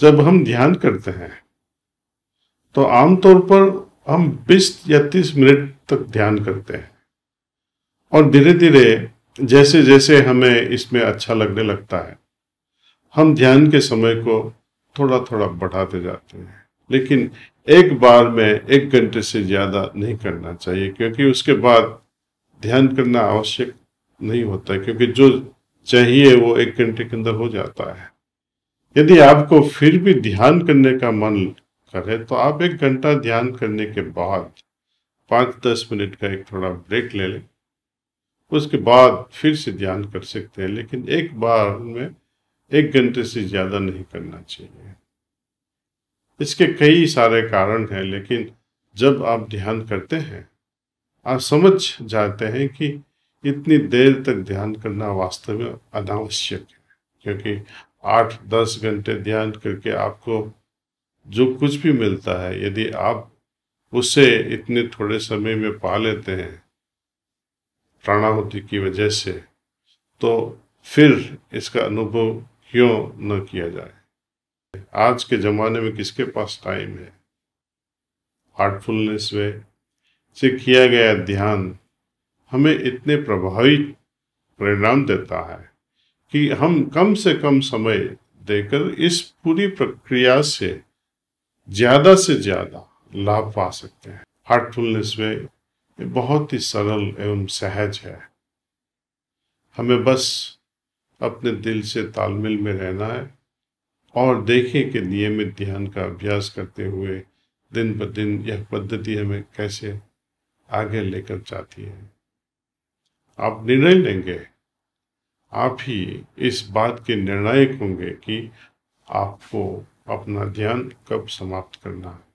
जब हम ध्यान करते हैं तो आमतौर पर हम 20 या 30 मिनट तक ध्यान करते हैं और धीरे धीरे जैसे जैसे हमें इसमें अच्छा लगने लगता है हम ध्यान के समय को थोड़ा थोड़ा बढ़ाते जाते हैं लेकिन एक बार में एक घंटे से ज़्यादा नहीं करना चाहिए क्योंकि उसके बाद ध्यान करना आवश्यक नहीं होता है क्योंकि जो चाहिए वो एक घंटे के अंदर हो जाता है यदि आपको फिर भी ध्यान करने का मन करे तो आप एक घंटा ध्यान करने के बाद पाँच दस मिनट का एक थोड़ा ब्रेक ले लें उसके बाद फिर से ध्यान कर सकते हैं लेकिन एक बार में एक घंटे से ज़्यादा नहीं करना चाहिए इसके कई सारे कारण हैं लेकिन जब आप ध्यान करते हैं आप समझ जाते हैं कि इतनी देर तक ध्यान करना वास्तव में अनावश्यक है क्योंकि आठ दस घंटे ध्यान करके आपको जो कुछ भी मिलता है यदि आप उसे इतने थोड़े समय में पा लेते हैं प्राणाहुति की वजह से तो फिर इसका अनुभव क्यों न किया जाए आज के ज़माने में किसके पास टाइम है हार्टफुलनेस में से किया गया ध्यान हमें इतने प्रभावी परिणाम देता है कि हम कम से कम समय देकर इस पूरी प्रक्रिया से ज़्यादा से ज़्यादा लाभ पा सकते हैं हार्टफुलनेस में बहुत ही सरल एवं सहज है हमें बस अपने दिल से तालमेल में रहना है और देखें कि नियमित ध्यान का अभ्यास करते हुए दिन ब दिन यह पद्धति हमें कैसे आगे लेकर जाती है आप निर्णय लेंगे आप ही इस बात के निर्णायक होंगे कि आपको अपना ध्यान कब समाप्त करना है